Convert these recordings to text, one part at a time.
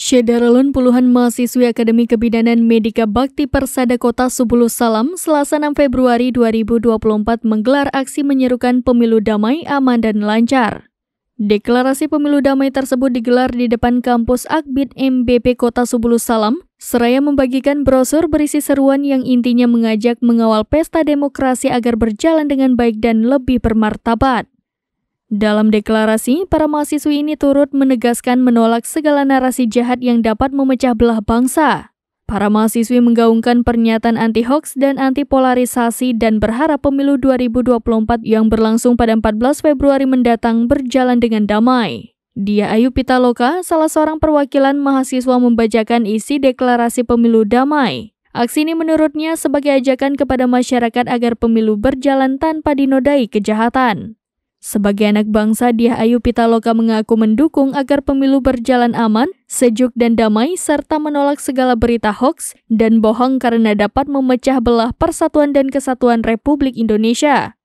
Syedaralun puluhan mahasiswi Akademi Kebidanan Medika Bakti Persada Kota 10 Salam selasa 6 Februari 2024 menggelar aksi menyerukan pemilu damai, aman, dan lancar. Deklarasi pemilu damai tersebut digelar di depan kampus Akbid MBP Kota 10 Salam, seraya membagikan brosur berisi seruan yang intinya mengajak mengawal pesta demokrasi agar berjalan dengan baik dan lebih bermartabat. Dalam deklarasi, para mahasiswi ini turut menegaskan menolak segala narasi jahat yang dapat memecah belah bangsa. Para mahasiswi menggaungkan pernyataan anti hoax dan anti polarisasi dan berharap pemilu 2024 yang berlangsung pada 14 Februari mendatang berjalan dengan damai. Dia Ayu Pitaloka, salah seorang perwakilan mahasiswa membacakan isi deklarasi pemilu damai. Aksi ini menurutnya sebagai ajakan kepada masyarakat agar pemilu berjalan tanpa dinodai kejahatan. Sebagai anak bangsa, Diah Ayu Pitaloka mengaku mendukung agar pemilu berjalan aman, sejuk dan damai, serta menolak segala berita hoax dan bohong karena dapat memecah belah persatuan dan kesatuan Republik Indonesia.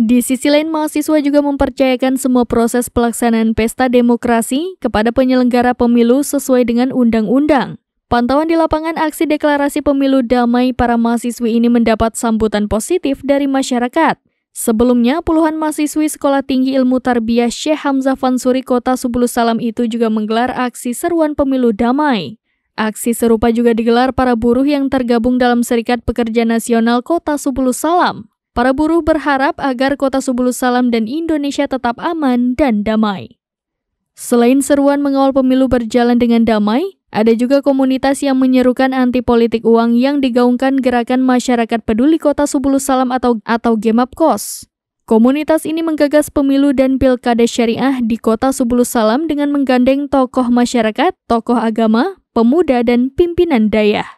Di sisi lain, mahasiswa juga mempercayakan semua proses pelaksanaan pesta demokrasi kepada penyelenggara pemilu sesuai dengan undang-undang. Pantauan di lapangan aksi deklarasi pemilu damai para mahasiswi ini mendapat sambutan positif dari masyarakat. Sebelumnya, puluhan mahasiswi Sekolah Tinggi Ilmu Tarbiyah Syekh Hamzah Fansuri Kota Subulus Salam itu juga menggelar aksi seruan pemilu damai. Aksi serupa juga digelar para buruh yang tergabung dalam Serikat Pekerja Nasional Kota Subulus Salam. Para buruh berharap agar Kota Subulus Salam dan Indonesia tetap aman dan damai. Selain seruan mengawal pemilu berjalan dengan damai, ada juga komunitas yang menyerukan anti politik uang yang digaungkan Gerakan Masyarakat Peduli Kota Subulus Salam atau atau Gemapkos. Komunitas ini menggagas pemilu dan pilkada syariah di Kota Subulus Salam dengan menggandeng tokoh masyarakat, tokoh agama, pemuda, dan pimpinan daya.